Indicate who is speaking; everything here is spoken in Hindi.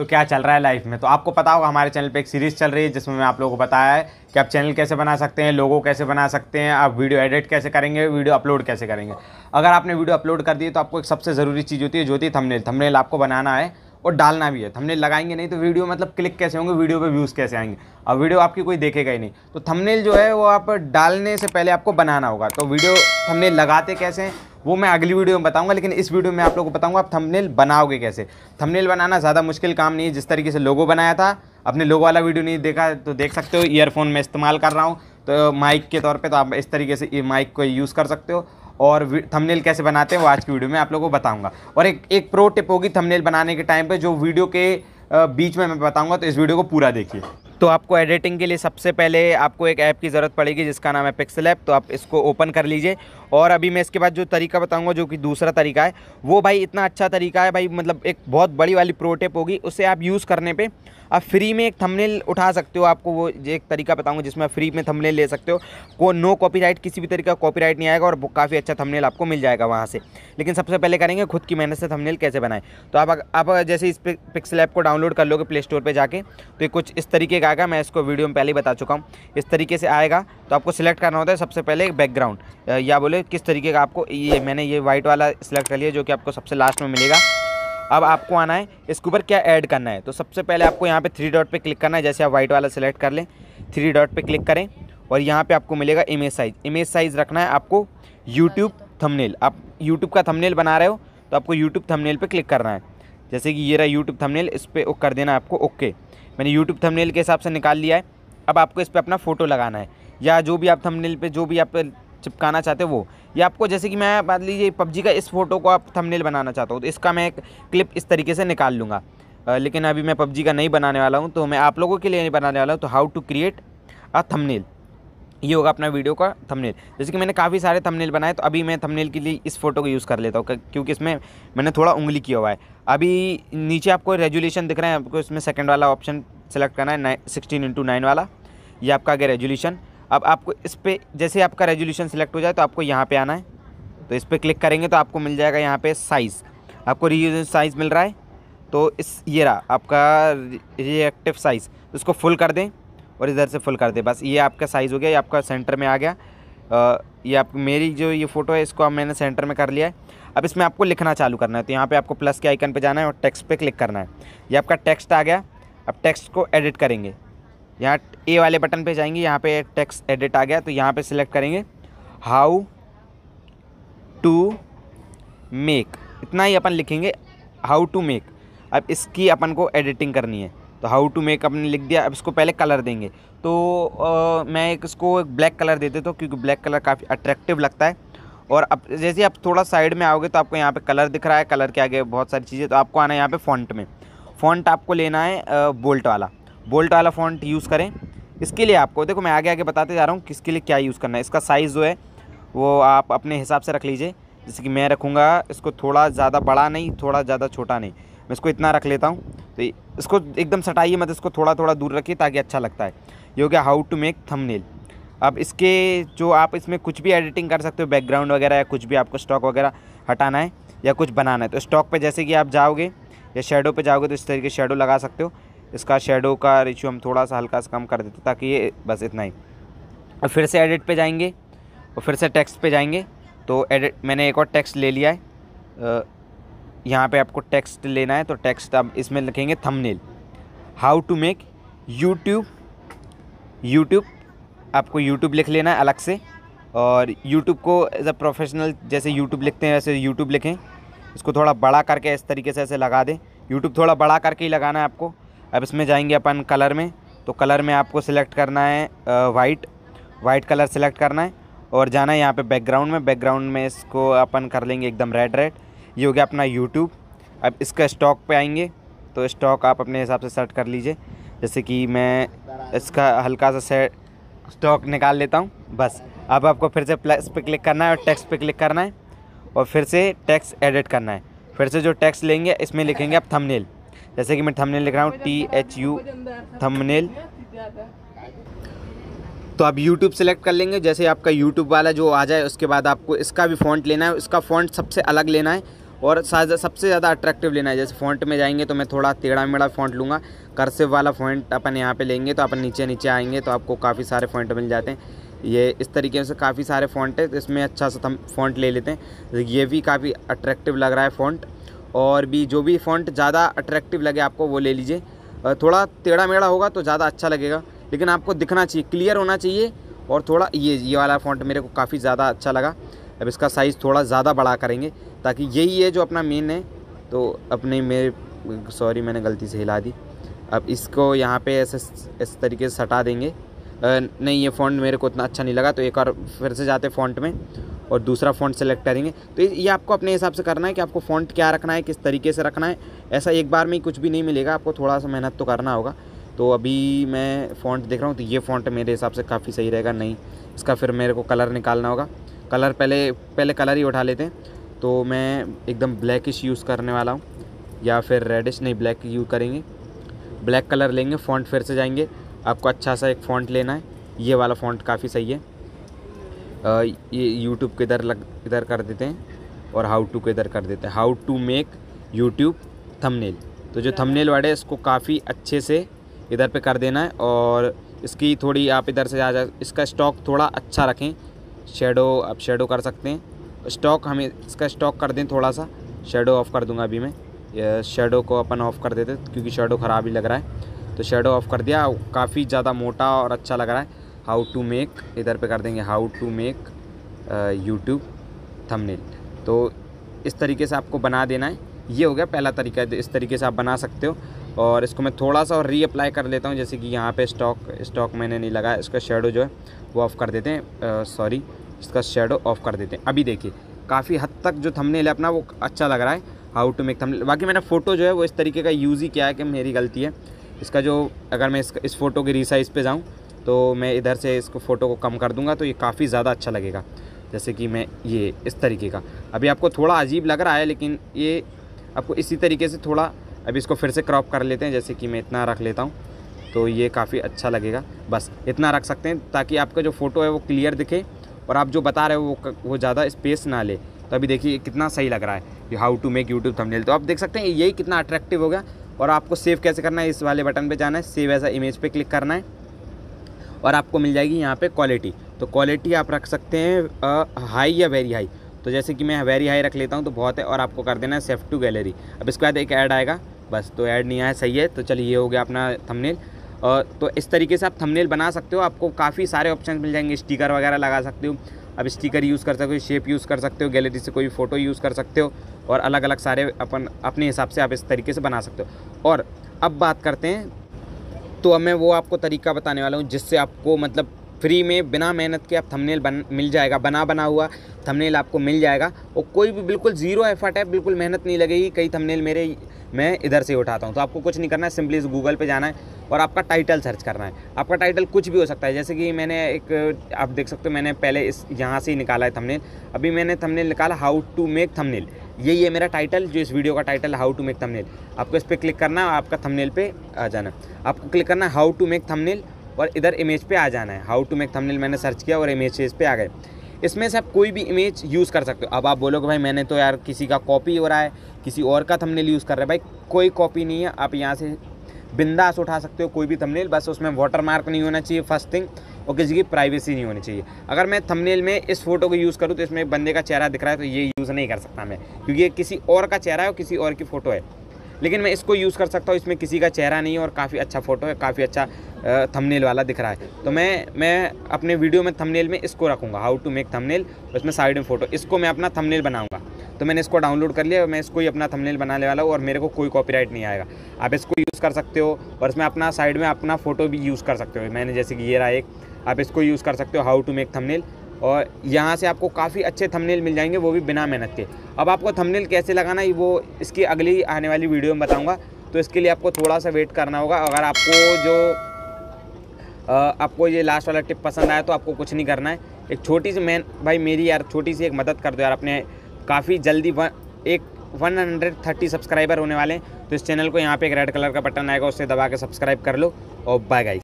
Speaker 1: तो क्या चल रहा है लाइफ में तो आपको पता होगा हमारे चैनल पे एक सीरीज़ चल रही है जिसमें मैं आप लोगों को बताया है कि आप चैनल कैसे बना सकते हैं लोगों कैसे बना सकते हैं आप वीडियो एडिट कैसे करेंगे वीडियो अपलोड कैसे करेंगे अगर आपने वीडियो अपलोड कर दी तो आपको एक सबसे ज़रूरी चीज़ होती है जो होती है थमनेल थमनेल आपको बनाना है और डालना भी है थमनेल लगाएंगे नहीं तो वीडियो मतलब क्लिक कैसे होंगे वीडियो पे व्यूज़ कैसे आएंगे और वीडियो आपकी कोई देखेगा ही नहीं तो थमनेल जो है वो आप डालने से पहले आपको बनाना होगा तो वीडियो थमनेल लगाते कैसे हैं वो मैं अगली वीडियो में बताऊँगा लेकिन इस वीडियो में आप लोग को बताऊंगा आप थंबनेल बनाओगे कैसे थंबनेल बनाना ज़्यादा मुश्किल काम नहीं है जिस तरीके से लोगो बनाया था अपने लोगो वाला वीडियो नहीं देखा तो देख सकते हो ईयरफोन में इस्तेमाल कर रहा हूँ तो माइक के तौर पर तो आप इस तरीके से माइक को यूज़ कर सकते हो और थंबनेल कैसे बनाते हैं वो आज की वीडियो में आप लोगों को बताऊंगा और एक एक प्रो टिप होगी थंबनेल बनाने के टाइम पे जो वीडियो के बीच में मैं बताऊंगा तो इस वीडियो को पूरा देखिए तो आपको एडिटिंग के लिए सबसे पहले आपको एक ऐप की ज़रूरत पड़ेगी जिसका नाम है पिक्सल ऐप तो आप इसको ओपन कर लीजिए और अभी मैं इसके बाद जो तरीका बताऊंगा जो कि दूसरा तरीका है वो भाई इतना अच्छा तरीका है भाई मतलब एक बहुत बड़ी वाली प्रोटेप होगी उसे आप यूज़ करने पे आप फ्री में एक थंबनेल उठा सकते हो आपको वो एक तरीका बताऊँगा जिसमें आप फ्री में थमनेल ले सकते हो को नो कॉपी किसी भी तरीका कॉपीराइट नहीं आएगा और काफ़ी अच्छा थमनेल आपको मिल जाएगा वहाँ से लेकिन सबसे पहले करेंगे खुद की मेहनत से थमनेल कैसे बनाएं तो आप आप जैसे इस पिक्सल ऐप को डाउनलोड कर लोगे प्ले स्टोर पर जाके तो कुछ इस तरीके का आएगा मैं इसको वीडियो में पहले ही बता चुका हूँ इस तरीके से आएगा तो आपको सिलेक्ट करना होता है सबसे पहले बैकग्राउंड या बोले किस तरीके का आपको ये मैंने ये वाइट वाला सिलेक्ट कर लिया जो कि आपको सबसे लास्ट में मिलेगा अब आपको आना है इसके ऊपर क्या ऐड करना है तो सबसे पहले आपको यहाँ पे थ्री डॉट पे क्लिक करना है जैसे आप व्हाइट वाला सिलेक्ट कर लें थ्री डॉट पे क्लिक करें और यहाँ पे आपको मिलेगा इमेज साइज़ इमेज साइज़ रखना है आपको यूट्यूब थंबनेल आप यूट्यूब का थंबनेल बना रहे हो तो आपको यूट्यूब थमनेल पर क्लिक करना है जैसे कि ये रहा यूट्यूब थमनेल इस पर कर देना आपको ओके मैंने यूट्यूब थंबनेल के हिसाब से निकाल लिया है अब आपको इस पर अपना फ़ोटो लगाना है या जो भी आप थंबनेल पे जो भी आप चिपकाना चाहते हो वो या आपको जैसे कि मैं मान लीजिए पबजी का इस फ़ोटो को आप थंबनेल बनाना चाहता हूँ तो इसका मैं एक क्लिप इस तरीके से निकाल लूँगा लेकिन अभी मैं पबजी का नहीं बनाने वाला हूँ तो मैं आप लोगों के लिए नहीं बनाने वाला हूँ तो how to create a thumbnail ये होगा अपना वीडियो का थंबनेल जैसे कि मैंने काफ़ी सारे थंबनेल बनाए तो अभी मैं थंबनेल के लिए इस फोटो को यूज़ कर लेता हूँ क्योंकि इसमें मैंने थोड़ा उंगली किया हुआ है अभी नीचे आपको रेजुलेशन दिख रहा है आपको इसमें सेकंड वाला ऑप्शन सेलेक्ट करना है सिक्सटीन इंटू नाइन वाला ये आपका आ गया रेजोल्यूशन अब आपको इस पर जैसे आपका रेजोल्यूशन सेलेक्ट हो जाए तो आपको यहाँ पे आना है तो इस पर क्लिक करेंगे तो आपको मिल जाएगा यहाँ पे साइज़ आपको री साइज़ मिल रहा है तो इस ये रहा आपका रिएक्टिव साइज़ तो इसको फुल कर दें और इधर से फुल कर दें बस ये आपका साइज़ हो गया ये आपका सेंटर में आ गया ये आप मेरी जो ये फ़ोटो है इसको मैंने सेंटर में कर लिया है अब इसमें आपको लिखना चालू करना है तो यहाँ पे आपको प्लस के आइकन पे जाना है और टेक्स्ट पे क्लिक करना है ये आपका टेक्स्ट आ गया अब टेक्स्ट को एडिट करेंगे यहाँ ए वाले बटन पे जाएंगे यहाँ पे टेक्स्ट एडिट आ गया तो यहाँ पे सिलेक्ट करेंगे हाउ टू मेक इतना ही अपन लिखेंगे हाउ टू मेक अब इसकी अपन को एडिटिंग करनी है तो हाउ टू मेक अपने लिख दिया अब इसको पहले कलर देंगे तो आ, मैं एक इसको एक ब्लैक कलर दे देता हूँ क्योंकि ब्लैक कलर काफ़ी अट्रैक्टिव लगता है और अब जैसे आप थोड़ा साइड में आओगे तो आपको यहाँ पे कलर दिख रहा है कलर के आगे बहुत सारी चीज़ें तो आपको आना है यहाँ पे फॉन्ट में फ़ॉन्ट आपको लेना है बोल्ट वाला बोल्ट वाला फ़ॉन्ट यूज़ करें इसके लिए आपको देखो मैं आगे आगे बताते जा रहा हूँ किसके लिए क्या यूज़ करना है इसका साइज़ जो है वो आप अपने हिसाब से रख लीजिए जैसे कि मैं रखूँगा इसको थोड़ा ज़्यादा बड़ा नहीं थोड़ा ज़्यादा छोटा नहीं मैं इसको इतना रख लेता हूँ तो इसको एकदम सटाइए मत इसको थोड़ा थोड़ा दूर रखिए ताकि अच्छा लगता है ये हो गया हाउ टू मेक थम अब इसके जो आप इसमें कुछ भी एडिटिंग कर सकते हो बैकग्राउंड वगैरह या कुछ भी आपको स्टॉक वगैरह हटाना है या कुछ बनाना है तो स्टॉक पर जैसे कि आप जाओगे या शेडो पे जाओगे तो इस तरीके शेडो लगा सकते हो इसका शेडो का रिश्यू हम थोड़ा सा हल्का सा कम कर देते ताकि ये बस इतना ही और फिर से एडिट पे जाएंगे और फिर से टेक्स्ट पे जाएंगे तो एडिट मैंने एक और टेक्स्ट ले लिया है यहाँ पे आपको टेक्स्ट लेना है तो टेक्स्ट अब इसमें लिखेंगे thumbnail how to make YouTube YouTube आपको यूट्यूब लिख लेना है अलग से और यूट्यूब को एज अ प्रोफेशनल जैसे यूट्यूब लिखते हैं वैसे यूट्यूब लिखें इसको थोड़ा बड़ा करके इस तरीके से ऐसे लगा दें यूट्यूब थोड़ा बड़ा करके ही लगाना है आपको अब इसमें जाएंगे अपन कलर में तो कलर में आपको सिलेक्ट करना है वाइट वाइट कलर सेलेक्ट करना है और जाना है यहाँ पे बैकग्राउंड में बैकग्राउंड में इसको अपन कर लेंगे एकदम रेड रेड ये हो गया अपना यूट्यूब अब इसका स्टॉक पे आएंगे तो स्टॉक आप अपने हिसाब से सेट कर लीजिए जैसे कि मैं इसका हल्का सा सेट स्टॉक निकाल लेता हूँ बस अब आपको फिर से प्लस पे क्लिक करना है और टेक्स्ट पे क्लिक करना है और फिर से टैक्स एडिट करना है फिर से जो टैक्स लेंगे इसमें लिखेंगे आप थंबनेल जैसे कि मैं थंबनेल लिख रहा हूँ टी एच यू थंबनेल तो आप YouTube सेलेक्ट कर लेंगे जैसे आपका YouTube वाला जो आ जाए उसके बाद आपको इसका भी फ़ॉन्ट लेना है उसका फ़ॉन्ट सबसे अलग लेना है और सबसे ज़्यादा अट्रैक्टिव लेना है जैसे फ़ॉन्ट में जाएंगे तो मैं थोड़ा टेढ़ा मेढ़ा फ़ॉन्ट लूँगा करसिव वाला फ़ॉन्ट अपन यहाँ पे लेंगे तो अपन नीचे नीचे आएंगे तो आपको काफ़ी सारे फ़ॉन्ट मिल जाते हैं ये इस तरीके से काफ़ी सारे फ़ॉन्ट है तो इसमें अच्छा सा हम फ़ॉन्ट ले लेते हैं तो ये भी काफ़ी अट्रैक्टिव लग रहा है फ़ॉन्ट और भी जो भी फ़ॉन्ट ज़्यादा अट्रैक्टिव लगे आपको वो ले लीजिए थोड़ा टेढ़ा मेढ़ा होगा तो ज़्यादा अच्छा लगेगा लेकिन आपको दिखना चाहिए क्लियर होना चाहिए और थोड़ा ये ये वाला फ़ॉन्ट मेरे को काफ़ी ज़्यादा अच्छा लगा अब इसका साइज़ थोड़ा ज़्यादा बड़ा करेंगे ताकि यही है जो अपना मेन है तो अपने मेरे सॉरी मैंने गलती से हिला दी अब इसको यहाँ पे ऐसे इस तरीके से सटा देंगे नहीं ये फ़ॉन्ट मेरे को उतना अच्छा नहीं लगा तो एक और फिर से जाते फ़ॉन्ट में और दूसरा फ़ॉन्ट सेलेक्ट करेंगे तो ये आपको अपने हिसाब से करना है कि आपको फ़ॉन्ट क्या रखना है किस तरीके से रखना है ऐसा एक बार में कुछ भी नहीं मिलेगा आपको थोड़ा सा मेहनत तो करना होगा तो अभी मैं फ़ॉन्ट देख रहा हूँ तो ये फ़ॉन्ट मेरे हिसाब से काफ़ी सही रहेगा नहीं इसका फिर मेरे को कलर निकालना होगा कलर पहले पहले कलर ही उठा लेते हैं तो मैं एकदम ब्लैकिश यूज़ करने वाला हूँ या फिर रेडिश नहीं ब्लैक यूज़ करेंगे ब्लैक कलर लेंगे फ़ॉन्ट फिर से जाएंगे आपको अच्छा सा एक फ़ॉन्ट लेना है ये वाला फ़ॉन्ट काफ़ी सही है आ, ये यूट्यूब के इधर लग इधर कर देते हैं और हाउ टू के इधर कर देते हैं how to make YouTube thumbnail तो जो थमनेल वाले इसको काफ़ी अच्छे से इधर पे कर देना है और इसकी थोड़ी आप इधर से आ जा इसका स्टॉक थोड़ा अच्छा रखें शेडो आप शेडो कर सकते हैं स्टॉक हमें इसका स्टॉक कर दें थोड़ा सा शेडो ऑफ़ कर दूंगा अभी मैं शेडो को अपन ऑफ़ कर देते क्योंकि शेडो ख़राब ही लग रहा है तो शेडो ऑफ कर दिया काफ़ी ज़्यादा मोटा और अच्छा लग रहा है हाउ टू मेक इधर पे कर देंगे how to make YouTube thumbnail तो इस तरीके से आपको बना देना है ये हो गया पहला तरीका है इस तरीके से आप बना सकते हो और इसको मैं थोड़ा सा और रीअप्लाई कर लेता हूँ जैसे कि यहाँ पे स्टॉक स्टॉक मैंने नहीं लगाया इसका शेडो जो है वो ऑफ़ कर देते हैं सॉरी इसका शेडो ऑफ़ कर देते हैं अभी देखिए काफ़ी हद तक जो थंबनेल है अपना वो अच्छा लग रहा है हाउ टू मेक थंबनेल बाकी मैंने फ़ोटो जो है वो इस तरीके का यूज़ ही किया है कि मेरी गलती है इसका जो अगर मैं इस, इस फ़ोटो की रिसाइज़ पे जाऊँ तो मैं इधर से इसको फ़ोटो को कम कर दूंगा तो ये काफ़ी ज़्यादा अच्छा लगेगा जैसे कि मैं ये इस तरीके का अभी आपको थोड़ा अजीब लग रहा है लेकिन ये आपको इसी तरीके से थोड़ा अभी इसको फिर से क्रॉप कर लेते हैं जैसे कि मैं इतना रख लेता हूँ तो ये काफ़ी अच्छा लगेगा बस इतना रख सकते हैं ताकि आपका जो फ़ोटो है वो क्लियर दिखे और आप जो बता रहे हो वो वो ज़्यादा स्पेस ना ले तो अभी देखिए कितना सही लग रहा है how to make YouTube thumbnail तो आप देख सकते हैं यही कितना अट्रैक्टिव होगा और आपको सेव कैसे करना है इस वाले बटन पे जाना है सेव ऐसा इमेज पे क्लिक करना है और आपको मिल जाएगी यहाँ पे क्वालिटी तो क्वालिटी आप रख सकते हैं हाई या वेरी हाई तो जैसे कि मैं वेरी हाई रख लेता हूँ तो बहुत है और आपको कर देना है सेफ टू गैलरी अब इसके बाद एक ऐड आएगा बस तो ऐड नहीं आया सही है तो चलिए ये हो गया अपना थमनेल और तो इस तरीके से आप थमनेल बना सकते हो आपको काफ़ी सारे ऑप्शन मिल जाएंगे स्टिकर वगैरह लगा सकते हो आप स्टिकर यूज़ कर सकते हो शेप यूज़ कर सकते हो गैलरी से कोई फ़ोटो यूज़ कर सकते हो और अलग अलग सारे अपन अपने हिसाब से आप इस तरीके से बना सकते हो और अब बात करते हैं तो अब मैं वो आपको तरीका बताने वाला हूँ जिससे आपको मतलब फ्री में बिना मेहनत के आप थंबनेल बन मिल जाएगा बना बना हुआ थंबनेल आपको मिल जाएगा और कोई भी बिल्कुल ज़ीरो एफर्ट है बिल्कुल मेहनत नहीं लगेगी कई थंबनेल मेरे मैं इधर से उठाता हूँ तो आपको कुछ नहीं करना है सिंपली इस गूगल पे जाना है और आपका टाइटल सर्च करना है आपका टाइटल कुछ भी हो सकता है जैसे कि मैंने एक आप देख सकते हो मैंने पहले इस यहाँ से ही निकाला है थंबनेल अभी मैंने थंबनेल निकाला हाउ टू मेक थंबनेल यही है मेरा टाइटल जो इस वीडियो का title how to make thumbnail आपको इस पर क्लिक करना है आपका थंबनेल पे आ जाना आपको क्लिक करना है हाउ टू मेक थंबनेल और इधर इमेज पे आ जाना है हाउ टू मेक थंबनेल मैंने सर्च किया और इमेज इस पर आ गए इसमें से आप कोई भी इमेज यूज़ कर सकते हो अब आप बोलोगे भाई मैंने तो यार किसी का कॉपी हो रहा है किसी और का थंबनेल यूज़ कर रहा है भाई कोई कॉपी नहीं है आप यहाँ से बिंदास उठा सकते हो कोई भी थंबनेल बस उसमें वाटर मार्क नहीं होना चाहिए फर्स्ट थिंग और किसी की प्राइवेसी नहीं होनी चाहिए अगर मैं थंबनेल में इस फोटो को यूज़ करूँ तो इसमें बंदे का चेहरा दिख रहा है तो ये यूज़ नहीं कर सकता मैं क्योंकि ये किसी और का चेहरा है और किसी और की फ़ोटो है लेकिन मैं इसको यूज़ कर सकता हूँ इसमें किसी का चेहरा नहीं है और काफ़ी अच्छा फ़ोटो है काफ़ी अच्छा थंबनेल वाला दिख रहा है तो मैं मैं अपने वीडियो में थंबनेल में इसको रखूँगा हाउ टू मेक थंबनेल उसमें साइड में फ़ोटो इसको मैं अपना थंबनेल बनाऊँगा तो मैंने इसको डाउनलोड कर लिया मैं इसको ही अपना थंबनेल बनाने वाला हूँ और मेरे को कोई कॉपीराइट नहीं आएगा आप इसको यूज़ कर सकते हो और इसमें अपना साइड में अपना फ़ोटो भी यूज़ कर सकते हो मैंने जैसे कि ये रहा एक आप इसको यूज़ कर सकते हो हाउ टू मेक थंबनेल और यहाँ से आपको काफ़ी अच्छे थंबनेल मिल जाएंगे वो भी बिना मेहनत के अब आपको थंबनेल कैसे लगाना है वो इसकी अगली आने वाली वीडियो में बताऊँगा तो इसके लिए आपको थोड़ा सा वेट करना होगा अगर आपको जो आपको ये लास्ट वाला टिप पसंद आया तो आपको कुछ नहीं करना है एक छोटी सी मैं भाई मेरी यार छोटी सी एक मदद कर दो यार अपने काफ़ी जल्दी वन एक 130 सब्सक्राइबर होने वाले हैं तो इस चैनल को यहाँ पे एक रेड कलर का बटन आएगा उससे दबा के सब्सक्राइब कर लो और बाय गाइस